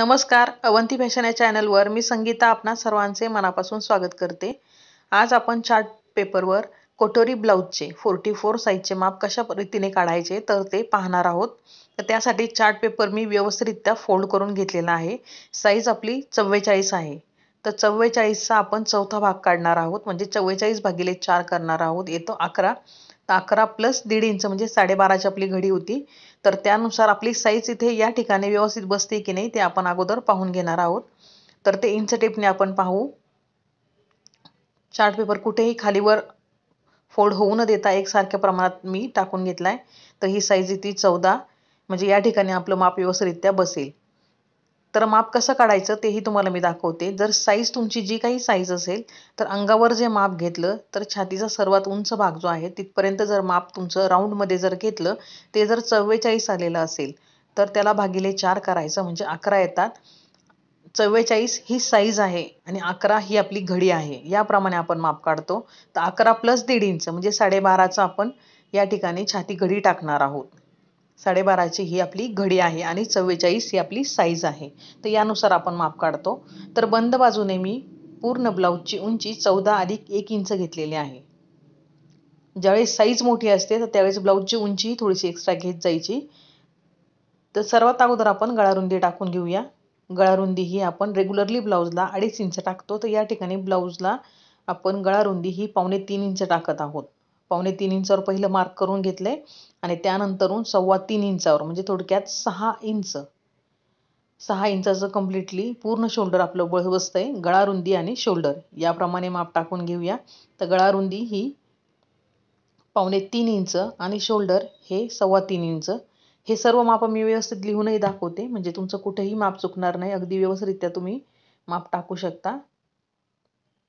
नमस्कार अवंती फॅशन या चॅनलवर मी संगीता आपणा सर्वांचे मनापासून स्वागत करते आज आपण चार्ट पेपरवर कोटोरी ब्लाऊजचे फोर्टी फोर साईजचे माप कशा रीतीने काढायचे तर ते पाहणार आहोत तर त्यासाठी चार्ट पेपर मी व्यवस्थितरित्या फोल्ड करून घेतलेला आहे साईज आपली चव्वेचाळीस आहे तर चव्वेचाळीसचा आपण चौथा भाग काढणार आहोत म्हणजे चव्वेचाळीस भागिले चार करणार आहोत येतो अकरा अकरा प्लस दीड इंच म्हणजे साडेबाराची आपली घडी होती तर त्यानुसार आपली साईज इथे या ठिकाणी व्यवस्थित बसते की नाही ते आपण अगोदर पाहून घेणार आहोत तर ते इंच टेपने आपण पाहू चार्ट पेपर कुठेही खालीवर फोल्ड होऊ न देता एकसारख्या प्रमाणात मी टाकून घेतला आहे तर ही साईज इथे चौदा म्हणजे या ठिकाणी आपलं माप व्यवस्थितरित्या बसेल तर माप कसं काढायचं तेही तुम्हाला मी दाखवते जर साईज तुमची जी काही साईज असेल तर अंगावर जे माप घेतलं तर छातीचा सर्वात उंच भाग जो आहे तिथपर्यंत जर माप तुमचं राऊंडमध्ये जर घेतलं ते जर चव्वेचाळीस आलेलं असेल तर त्याला भागिले चार करायचं म्हणजे अकरा येतात चव्वेचाळीस ही साईज आहे आणि अकरा ही आपली घडी आहे याप्रमाणे आपण माप काढतो तर अकरा प्लस दीड इंच म्हणजे साडेबाराचं आपण या ठिकाणी छाती घडी टाकणार आहोत साडेबाराची ही आपली घडी आहे आणि चव्वेचाळीस ही आपली साईज आहे तर यानुसार आपण माप काढतो तर बंद बाजूने मी पूर्ण ब्लाऊजची उंची चौदा अधिक एक इंच घेतलेली आहे ज्यावेळेस साईज मोठी असते तर त्यावेळेस ब्लाऊजची उंचीही थोडीशी एक्स्ट्रा घेत जायची तर सर्वात अगोदर आपण गळारुंदी टाकून घेऊया गळारुंदी ही आपण रेग्युलरली ब्लाऊजला अडीच इंच टाकतो तर या ठिकाणी ब्लाऊजला आपण गळारुंदी ही पावणे तीन इंच टाकत आहोत पावणे तीन इंचावर पहिलं मार्क करून घेतलंय आणि त्यानंतरून सव्वा तीन इंचावर म्हणजे थोडक्यात सहा इंच सहा इंचाचं कम्प्लिटली पूर्ण शोल्डर आपलं बळ बसतंय गळा रुंदी आणि शोल्डर याप्रमाणे माप टाकून घेऊया तर गळारुंदी ही पावणे तीन इंच आणि शोल्डर हे सव्वा तीन इंच हे सर्व माप मी व्यवस्थित लिहूनही दाखवते म्हणजे तुमचं कुठेही माप चुकणार नाही अगदी व्यवस्थितरित्या तुम्ही माप टाकू शकता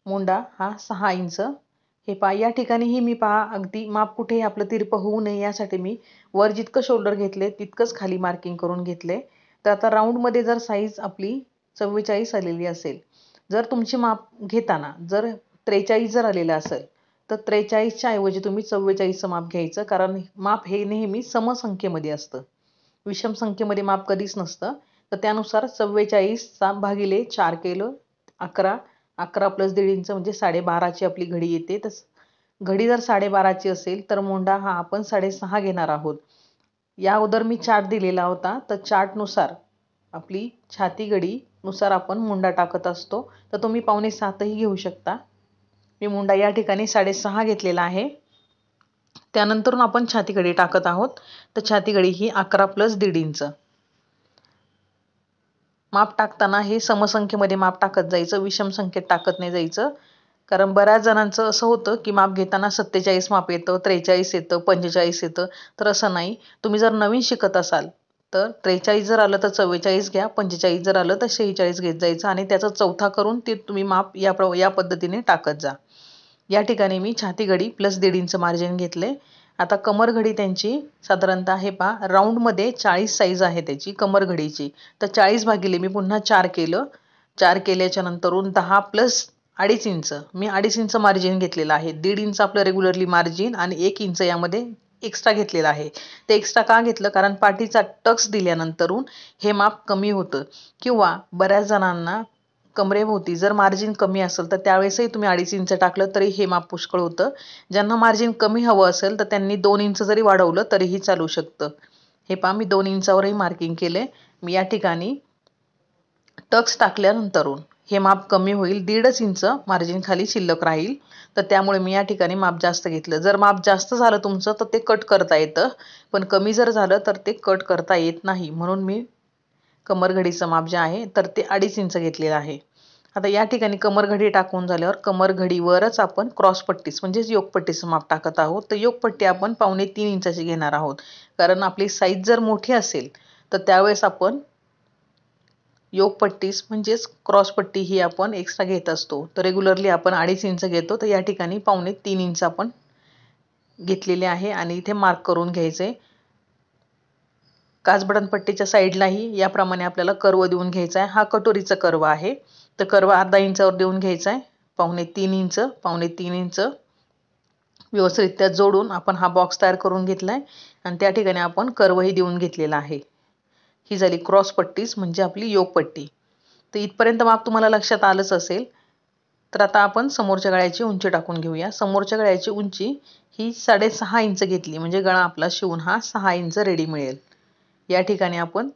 मोंडा हा सहा इंच हे पहा या ठिकाणीही मी पहा अगदी माप कुठेही आपलं तिरपं होऊ नये यासाठी मी वर जितकं शोल्डर घेतले तितकंच खाली मार्किंग करून घेतले तर आता राऊंडमध्ये जर साईज आपली चव्वेचाळीस आलेली असेल जर तुमची माप घेताना जर त्रेचाळीस जर आलेलं असेल तर त्रेचाळीसच्या ऐवजी तुम्ही चव्वेचाळीसचं माप घ्यायचं कारण माप हे नेहमी समसंख्येमध्ये असतं विषम संख्येमध्ये माप कधीच नसतं तर त्यानुसार चव्वेचाळीसचा भागिले चार केलं अकरा अकरा प्लस दीड इंच म्हणजे साडेबाराची आपली घडी येते तस घडी जर साडेबाराची असेल तर मुंडा हा आपण साडेसहा घेणार आहोत या अगोदर मी चार्ट दिलेला होता तर चार्टनुसार आपली छाती घडीनुसार आपण मुंडा टाकत असतो तर तुम्ही पावणे सातही घेऊ शकता मी मुंडा या ठिकाणी साडेसहा घेतलेला आहे त्यानंतर आपण छाती घडी टाकत आहोत तर छाती घडी ही अकरा प्लस दीड इंच माप टाकताना हे समसंख्येमध्ये माप टाकत जायचं विषम संख्येत टाकत नाही जायचं कारण बऱ्याच जणांचं असं होतं की माप घेताना सत्तेचाळीस माप येतं त्रेचाळीस येतं पंचेचाळीस येतं तर असं नाही तुम्ही जर नवीन शिकत असाल तर त्रेचाळीस जर आलं तर चव्वेचाळीस घ्या पंचेचाळीस जर आलं तर शेहेचाळीस घेत जायचं आणि त्याचा चौथा करून ते तुम्ही माप या प्र या पद्धतीने टाकत जा या ठिकाणी मी छातीगडी प्लस दीड इंच मार्जिन घेतले आता कमर घडी त्यांची साधारणतः हे पहा राऊंडमध्ये चाळीस साईज आहे त्याची कमर घडीची तर चाळीस भागिले मी पुन्हा चार केलं चार केल्याच्या नंतरून दहा प्लस अडीच इंच मी अडीच इंच मार्जिन घेतलेलं आहे दीड इंच आपलं रेग्युलरली मार्जिन आणि एक इंच यामध्ये एक्स्ट्रा घेतलेला आहे ते एक्स्ट्रा का घेतलं कारण पाठीचा टक्स दिल्यानंतरून हे माप कमी होतं किंवा बऱ्याच जणांना कमरेभोवती जर मार्जिन कमी असेल तर त्यावेळेसही तुम्ही अडीच इंच टाकलं तरी हे माप पुष्कळ होतं ज्यांना मार्जिन कमी हवं असेल तर त्यांनी दोन इंच जरी वाढवलं तरीही चालू शकतं हे पहा मी दोन इंचावरही मार्किंग केले मी या ठिकाणी टक्स टाकल्यानंतरून हे माप कमी होईल दीडच इंच मार्जिन खाली शिल्लक राहील तर त्यामुळे मी या ठिकाणी माप जास्त घेतलं जर माप जास्त झालं तुमचं तर ते कट करता येतं पण कमी जर झालं तर ते कट करता येत नाही म्हणून मी कमरघडीचं माप जे आहे तर ते अडीच इंच घेतलेलं आहे आता या ठिकाणी कमरघडी टाकून झाल्यावर कमरघडीवरच आपण क्रॉसपट्टीस म्हणजेच योगपट्टीचं माप टाकत आहोत तर योगपट्टी आपण पावणे तीन इंचाची घेणार आहोत कारण आपली साईज जर मोठी असेल तर त्यावेळेस आपण योगपट्टीस म्हणजेच क्रॉसपट्टी ही आपण एक्स्ट्रा घेत असतो तर रेग्युलरली आपण अडीच इंच घेतो तर या ठिकाणी पावणे तीन इंच आपण घेतलेले आहे आणि इथे मार्क करून घ्यायचे पट्टीच्या साईडलाही याप्रमाणे आपल्याला कर्व देऊन घ्यायचा आहे हा कटोरीचा कर्व आहे तर कर्व अर्धा इंचावर देऊन घ्यायचा आहे पावणे तीन इंच पावणे तीन इंच व्यवस्थितरित्या जोडून आपण हा बॉक्स तयार करून घेतला आहे आणि त्या ठिकाणी आपण कर्वही देऊन घेतलेला आहे ही झाली क्रॉस पट्टीच म्हणजे आपली योगपट्टी तर इथपर्यंत माग तुम्हाला लक्षात आलंच असेल तर आता आपण समोरच्या गळ्याची उंची टाकून घेऊया समोरच्या गळ्याची उंची ही साडेसहा इंच घेतली म्हणजे गळा आपला शिवून हा सहा इंच रेडी मिळेल या ठिकाणी आपण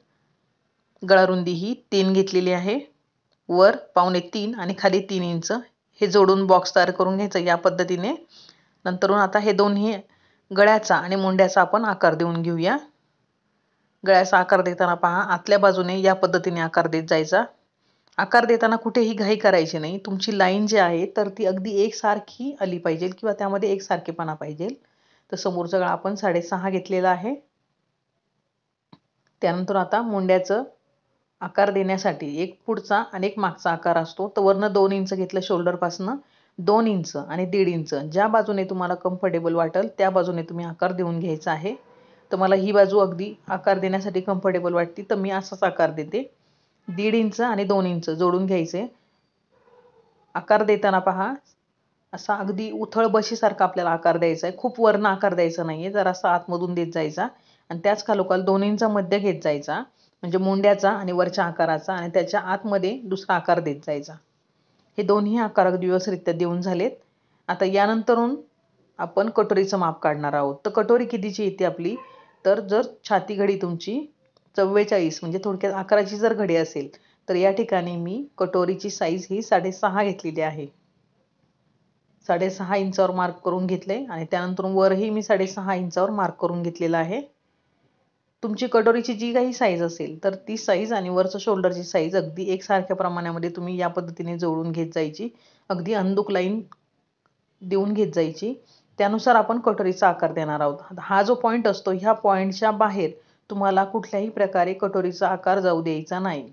गळारुंदी ही तीन घेतलेली आहे वर पावणे तीन आणि खाली तीन इंच हे जोडून बॉक्स तयार करून घ्यायचं या पद्धतीने नंतरून आता हे दोन्ही गळ्याचा आणि मुंड्याचा आपण आकार देऊन घेऊया गळ्याचा आकार देताना पहा आतल्या बाजूने या पद्धतीने आकार देत जायचा आकार देताना कुठेही घाई करायची नाही तुमची लाईन जी आहे तर ती अगदी एकसारखी आली पाहिजे किंवा त्यामध्ये एकसारखेपणा पाहिजे तर समोरचा गळा आपण साडेसहा घेतलेला आहे त्यानंतर आता मुंड्याचं आकार देण्यासाठी एक पुढचा आणि एक मागचा आकार असतो तर वरनं दोन इंच घेतलं शोल्डरपासनं दोन इंच आणि दीड इंच ज्या बाजूने तुम्हाला कम्फर्टेबल वाटेल त्या बाजूने तुम्ही आकार देऊन घ्यायचा आहे तर मला ही बाजू अगदी आकार देण्यासाठी कम्फर्टेबल वाटते तर मी असाच आकार देते दीड इंच आणि दोन इंच जोडून घ्यायचे आकार देताना पहा असा अगदी उथळ बशीसारखा आपल्याला आकार द्यायचा आहे खूप वरनं आकार द्यायचा नाही आहे जरासा आतमधून देत जायचा आणि त्याच खालोखाल दोन्हींचा मध्य घेत जायचा म्हणजे मुंड्याचा आणि वरच्या आकाराचा आणि त्याच्या आतमध्ये दुसरा आकार देत जायचा हे दोन्ही आकार अगदी व्यवस्थितरित्या देऊन झालेत आता यानंतरून आपण कटोरीचं माप काढणार आहोत तर कटोरी कितीची येते आपली तर जर छाती घडी तुमची चव्वेचाळीस म्हणजे थोडक्यात आकाराची जर घडी असेल तर या ठिकाणी मी कटोरीची साईज ही साडेसहा घेतलेली आहे साडेसहा इंचावर मार्क करून घेतले आणि त्यानंतर वरही मी साडेसहा इंचावर मार्क करून घेतलेला आहे तुमची कटोरीची जी काही साईज असेल तर ती साईज आणि वरचं शोल्डरची साईज अगदी एकसारख्या प्रमाणामध्ये तुम्ही या पद्धतीने जोडून घेत जायची अगदी अंदुक लाईन देऊन घेत जायची त्यानुसार आपण कटोरीचा आकार देणार आहोत हा जो पॉईंट असतो ह्या पॉईंटच्या बाहेर तुम्हाला कुठल्याही प्रकारे कटोरीचा आकार जाऊ द्यायचा नाही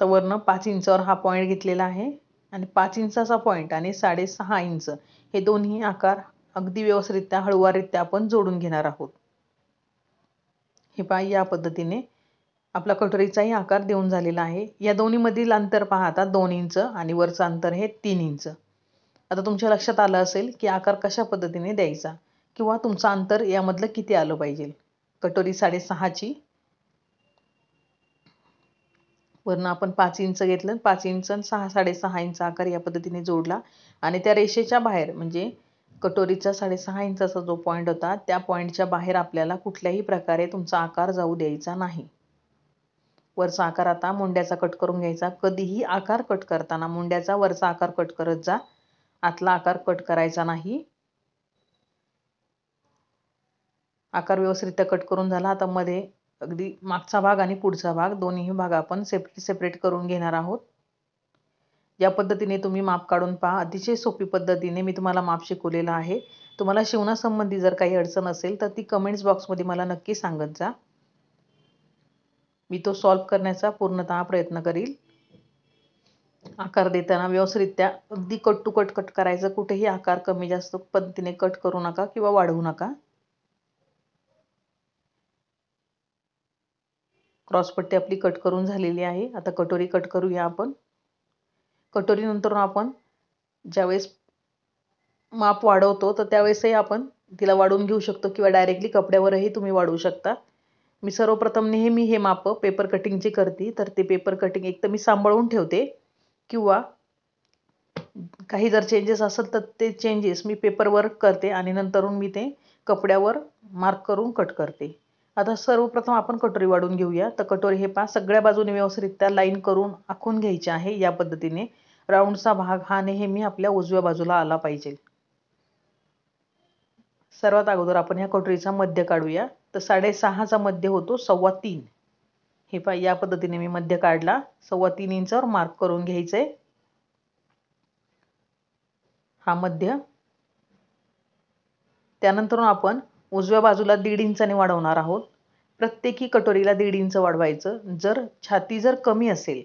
तर वरनं पाच इंचावर हा पॉईंट घेतलेला आहे आणि पाच इंचाचा पॉईंट आणि साडेसहा इंच हे दोन्ही आकार अगदी व्यवस्थितरित्या हळुवारित्या आपण जोडून घेणार आहोत हे पाय या पद्धतीने आपला कटोरीचाही आकार देऊन झालेला आहे या मधील अंतर पहा दोन इंच आणि वरचं अंतर हे तीन इंच आता तुमच्या लक्षात आलं असेल की आकार कशा पद्धतीने द्यायचा किंवा तुमचं अंतर यामधलं किती आलं पाहिजे कटोरी साडेसहाची वरनं आपण पाच इंच घेतलं पाच इंच सहा साडेसहा इंच आकार या पद्धतीने जोडला आणि त्या रेषेच्या बाहेर म्हणजे कटोरीचा साडेसहा इंचाचा जो पॉईंट होता त्या पॉईंटच्या बाहेर आपल्याला कुठल्याही प्रकारे तुमचा आकार जाऊ द्यायचा नाही वरचा आकार आता मुंड्याचा कट करून घ्यायचा कधीही आकार कट करताना मुंड्याचा वरचा आकार कट करत जा आतला आकार कट करायचा नाही आकार व्यवस्थितरित्या कट करून झाला आता मध्ये अगदी मागचा भाग आणि पुढचा भाग दोन्ही भाग आपण सेपरेट सेपरेट करून घेणार आहोत या पद्धतीने तुम्ही माप काढून पहा अतिशय सोपी पद्धतीने मी तुम्हाला माप शिकवलेलं आहे तुम्हाला शिवणासंबंधी जर काही अडचण असेल तर ती कमेंट्स बॉक्समध्ये मला नक्की सांगत जा मी तो सॉल्व करण्याचा पूर्णतः प्रयत्न करील आकार देताना व्यवस्थितरित्या अगदी कट टू कट कट करायचं कुठेही आकार कमी जास्त पद्धतीने कट करू नका किंवा वाढवू नका क्रॉसपट्टी आपली कट करून झालेली आहे आता कटोरी कट करूया आपण कटोरी नंतर आपण ज्यावेळेस माप वाढवतो तर त्यावेळेसही आपण तिला वाढवून घेऊ शकतो किंवा डायरेक्टली कपड्यावरही तुम्ही वाढवू शकता मी सर्वप्रथम नेहमी हे माप पेपर कटिंगची करते तर ते पेपर कटिंग एक तर मी सांभाळून ठेवते किंवा काही जर चेंजेस असेल तर ते चेंजेस मी पेपरवर करते आणि नंतरून मी ते कपड्यावर मार्क करून कट करते आता सर्वप्रथम आपण कटोरी वाढून घेऊया तर कटोरी हे पा सगळ्या बाजूने व्यवस्थितरित्या लाईन करून आखून घ्यायचे आहे या पद्धतीने राऊंडचा भाग हा नेहमी आपल्या उजव्या बाजूला आला पाहिजे सर्वात अगोदर आपण ह्या कटोरीचा मध्य काढूया तर साडेसहाचा मध्य होतो सव्वा तीन हे पा या पद्धतीने मी मध्य काढला सव्वा तीन इंचावर मार्क करून घ्यायचे हा मध्य त्यानंतर आपण उजव्या बाजूला दीड इंचाने वाढवणार आहोत प्रत्येकी कटोरीला दीड इंच वाढवायचं जर छाती जर कमी असेल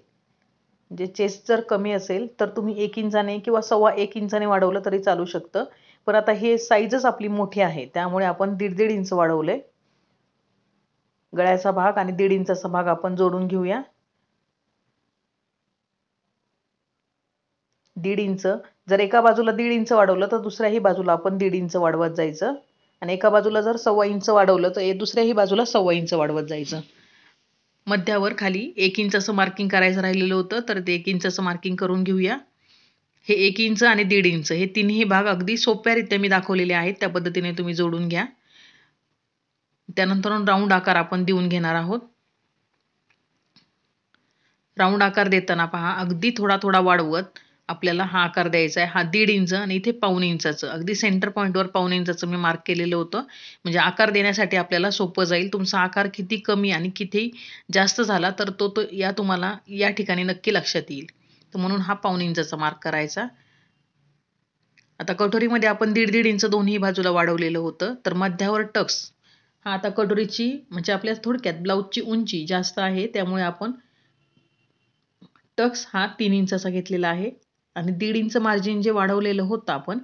म्हणजे चेस्ट जर कमी असेल तर तुम्ही एक इंचाने किंवा सव्वा एक इंचाने वाढवलं तरी चालू शकतं पण आता हे साईजच आपली मोठी आहे त्यामुळे आपण दीड दीड इंच वाढवलंय गळ्याचा भाग आणि दीड इंचाचा भाग आपण जोडून घेऊया दीड इंच जर एका बाजूला दीड इंच वाढवलं तर दुसऱ्याही बाजूला आपण दीड इंच वाढवत जायचं आणि एका बाजूला जर सव्वा इंच वाढवलं तर दुसऱ्याही बाजूला सव्वा इंच वाढवत जायचं मध्यावर खाली एक इंच असं मार्किंग करायचं राहिलेलं होतं तर ते एक इंच असं मार्किंग करून घेऊया हे एक इंच आणि दीड इंच हे तिन्ही भाग अगदी सोप्यारित्या मी दाखवलेले आहेत त्या पद्धतीने तुम्ही जोडून घ्या त्यानंतर राऊंड आकार आपण देऊन घेणार आहोत राऊंड आकार देताना पहा अगदी थोडा थोडा वाढवत आपल्याला हा आकार द्यायचा आहे हा दीड इंच आणि इथे पाऊन इंचाचं अगदी सेंटर पॉईंटवर पाऊन इंचाचं मी मार्क केलेलं होतं म्हणजे आकार देण्यासाठी आपल्याला सोपं जाईल तुमचा आकार किती कमी आणि किती जास्त झाला तर तो तो या तुम्हाला या ठिकाणी नक्की लक्षात येईल तर म्हणून हा पाऊन इंचाचा मार्क करायचा आता कटोरीमध्ये आपण दीड दीड इंच दोन्ही बाजूला वाढवलेलं होतं तर मध्यावर टक्स हा आता कटोरीची म्हणजे आपल्या थोडक्यात ब्लाउजची उंची जास्त आहे त्यामुळे आपण टक्स हा तीन इंचाचा घेतलेला आहे आणि दीड इंच मार्जिन जे वाढवलेलं होतं आपण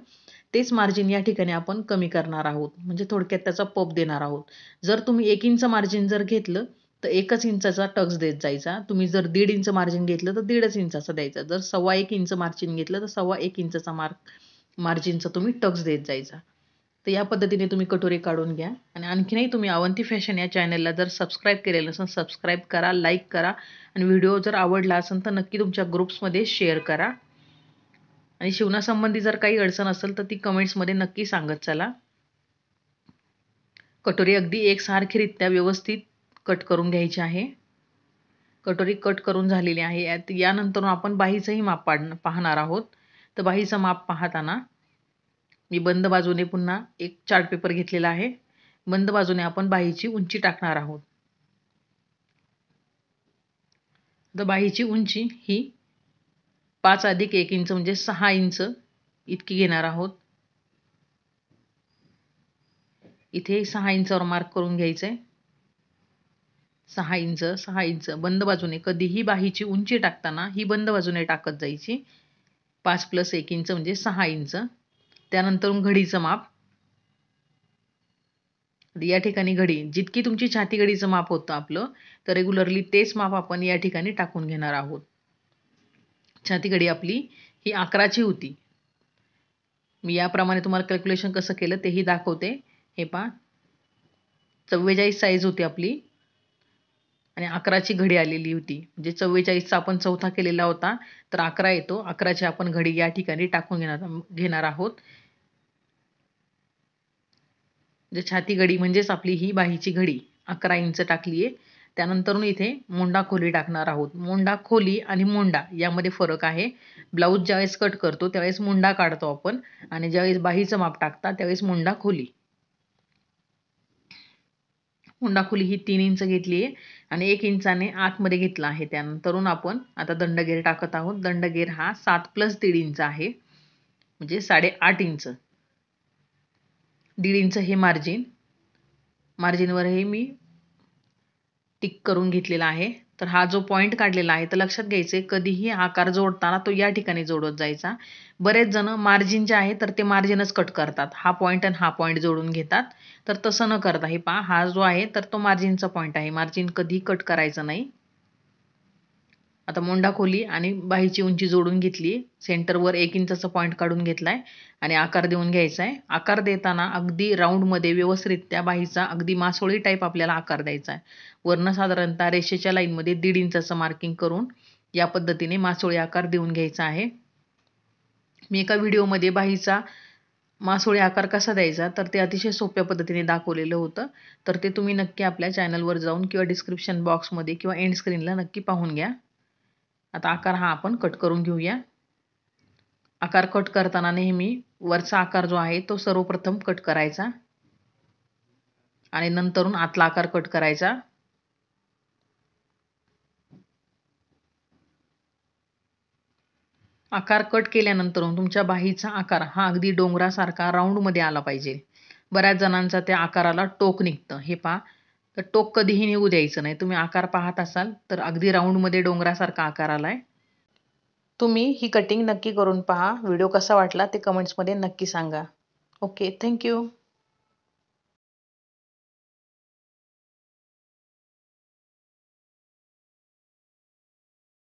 तेच मार्जिन या ठिकाणी आपण कमी करणार आहोत म्हणजे थोडक्यात त्याचा पप देणार आहोत जर तुम्ही एक इंच मार्जिन जर घेतलं तर एकच इंचाचा टक्स देत जायचा तुम्ही जर दीड इंच मार्जिन घेतलं तर दीडच इंचाचा द्यायचा जर सव्वा एक इंच मार्जिन घेतलं तर सव्वा एक इंचाचा मार्क मार्जिनचा तुम्ही टक्स देत जायचा तर या पद्धतीने तुम्ही कटोरी काढून घ्या आणि आणखीनही तुम्ही अवंती फॅशन या चॅनलला जर सबस्क्राईब केलेलं असेल सबस्क्राईब करा लाईक करा आणि व्हिडिओ जर आवडला असेल तर नक्की तुमच्या ग्रुप्समध्ये शेअर करा आणि शिवणासंबंधी जर काही अडचण असेल तर ती कमेंट्समध्ये नक्की सांगत चला कटोरी अगदी एकसारखीरित्या व्यवस्थित कट करून घ्यायची आहे कटोरी कट करून झालेली आहे यात यानंतर आपण बाहीचंही माप पाड पाहणार आहोत तर बाहीचं माप पाहताना मी बंद बाजूने पुन्हा एक चार्ट पेपर घेतलेला आहे बंद बाजूने आपण बाहीची उंची टाकणार आहोत तर बाहीची उंची ही पाच अधिक एक इंच म्हणजे सहा इंच इतकी घेणार आहोत इथे सहा इंचावर मार्क करून घ्यायचंय आहे सहा इंच सहा इंच बंद बाजूने कधीही बाहीची उंची टाकताना ही बंद बाजूने टाकत जायची पाच प्लस एक इंच म्हणजे सहा इंच त्यानंतर घडीचं माप या ठिकाणी घडी जितकी तुमची छाती घडीचं माप होतं आपलं तर रेग्युलरली तेच माप आपण या ठिकाणी टाकून घेणार आहोत छाती घडी आपली ही अकराची होती मी याप्रमाणे तुम्हाला कॅल्क्युलेशन कसं केलं तेही दाखवते हे पा चव्वेचाळीस साईज होती आपली आणि अकराची घडी आलेली होती म्हणजे चव्वेचाळीसचा आपण चौथा केलेला होता तर अकरा येतो अकराची आपण घडी या ठिकाणी टाकून घेणार घेणार आहोत म्हणजे छाती घडी म्हणजेच आपली ही बाहीची घडी अकरा इंच टाकली आहे त्यानंतर इथे मुंडा खोली टाकणार आहोत मुंडा खोली आणि मुंडा यामध्ये फरक आहे ब्लाऊज ज्यावेळेस कट करतो त्यावेळेस मुंडा काढतो आपण आणि ज्यावेळेस बाहीचं माप टाकता त्यावेळेस मुंडा खोली मुंडा खोली ही तीन इंच घेतली आहे आणि एक इंचाने आतमध्ये घेतला आहे त्यानंतरून आपण आता दंडगेर टाकत आहोत दंडगेर हा सात प्लस दीड इंच आहे म्हणजे साडेआठ इंच दीड इंच हे मार्जिन मार्जिनवर हे मी टिक करून घेतलेला आहे तर हा जो पॉईंट काढलेला आहे तर लक्षात घ्यायचे कधीही आकार जोडताना तो या ठिकाणी जोडत जायचा बरेच जण मार्जिन जे आहे तर ते मार्जिनच कट करतात हा पॉईंट आणि हा पॉईंट जोडून घेतात तर तसं न करता हे पहा हा जो आहे तर तो मार्जिनचा पॉईंट आहे मार्जिन कधीही कट करायचं नाही आता मोंडा खोली आणि बाहीची उंची जोडून घेतली सेंटरवर एक इंचाचा पॉईंट काढून घेतला आहे आणि आकार देऊन घ्यायचा आहे आकार देताना अगदी राऊंडमध्ये त्या बाहीचा अगदी मासोळी टाईप आपल्याला आकार द्यायचा आहे वरनं साधारणतः रेषेच्या लाईनमध्ये दीड इंचाचं मार्किंग करून या पद्धतीने मासोळी आकार देऊन घ्यायचा आहे मी एका व्हिडिओमध्ये बाहीचा मासोळी आकार कसा द्यायचा तर ते अतिशय सोप्या पद्धतीने दाखवलेलं होतं तर ते तुम्ही नक्की आपल्या चॅनलवर जाऊन किंवा डिस्क्रिप्शन बॉक्समध्ये किंवा एंड स्क्रीनला नक्की पाहून घ्या आता आकार हा आपण कट करून घेऊया आकार कट करताना नेहमी वरचा आकार जो आहे तो सर्वप्रथम कट करायचा आणि नंतरून आतला आकार कट करायचा आकार कट केल्यानंतर तुमच्या बाहीचा आकार हा अगदी डोंगरासारखा मध्ये आला पाहिजे बऱ्याच जणांचा त्या आकाराला टोक निघतं हे पा तर टोक कधीही निघू द्यायचं नाही तुम्ही आकार पाहत असाल तर अगदी राऊंडमध्ये डोंगरासारखा आकार आलाय तुम्ही ही कटिंग नक्की करून पहा व्हिडिओ कसा वाटला ते कमेंट्स कमेंट्समध्ये नक्की सांगा ओके थँक्यू